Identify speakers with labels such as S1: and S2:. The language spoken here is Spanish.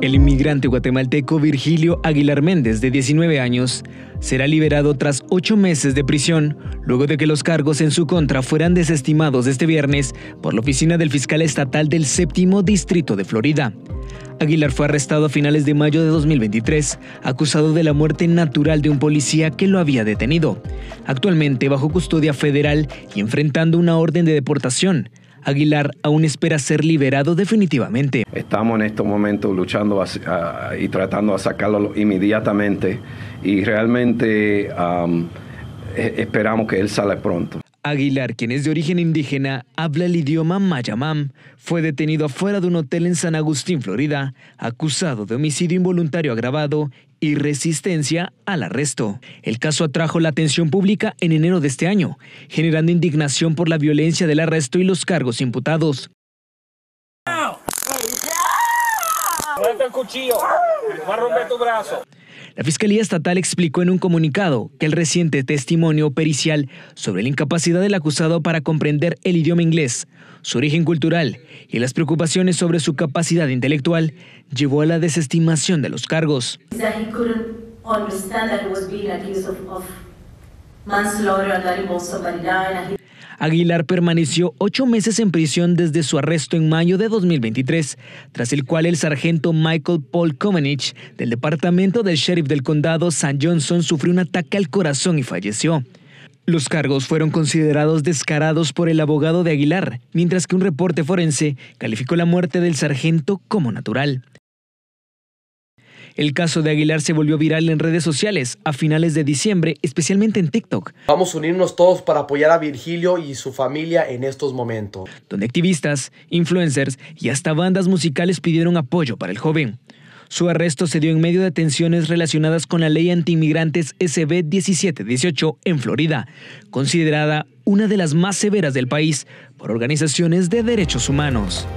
S1: El inmigrante guatemalteco Virgilio Aguilar Méndez, de 19 años, será liberado tras ocho meses de prisión, luego de que los cargos en su contra fueran desestimados este viernes por la oficina del fiscal estatal del séptimo distrito de Florida. Aguilar fue arrestado a finales de mayo de 2023, acusado de la muerte natural de un policía que lo había detenido. Actualmente bajo custodia federal y enfrentando una orden de deportación. Aguilar aún espera ser liberado definitivamente. Estamos en estos momentos luchando y tratando de sacarlo inmediatamente y realmente e, esperamos que él salga pronto. Aguilar, quien es de origen indígena, habla el idioma mayamam. Fue detenido afuera de un hotel en San Agustín, Florida, acusado de homicidio involuntario agravado y resistencia al arresto. El caso atrajo la atención pública en enero de este año, generando indignación por la violencia del arresto y los cargos imputados. La Fiscalía Estatal explicó en un comunicado que el reciente testimonio pericial sobre la incapacidad del acusado para comprender el idioma inglés, su origen cultural y las preocupaciones sobre su capacidad intelectual llevó a la desestimación de los cargos. Aguilar permaneció ocho meses en prisión desde su arresto en mayo de 2023, tras el cual el sargento Michael Paul Komenich, del departamento del sheriff del condado San Johnson sufrió un ataque al corazón y falleció. Los cargos fueron considerados descarados por el abogado de Aguilar, mientras que un reporte forense calificó la muerte del sargento como natural. El caso de Aguilar se volvió viral en redes sociales a finales de diciembre, especialmente en TikTok. Vamos a unirnos todos para apoyar a Virgilio y su familia en estos momentos. Donde activistas, influencers y hasta bandas musicales pidieron apoyo para el joven. Su arresto se dio en medio de tensiones relacionadas con la ley antiinmigrantes SB 1718 en Florida, considerada una de las más severas del país por organizaciones de derechos humanos.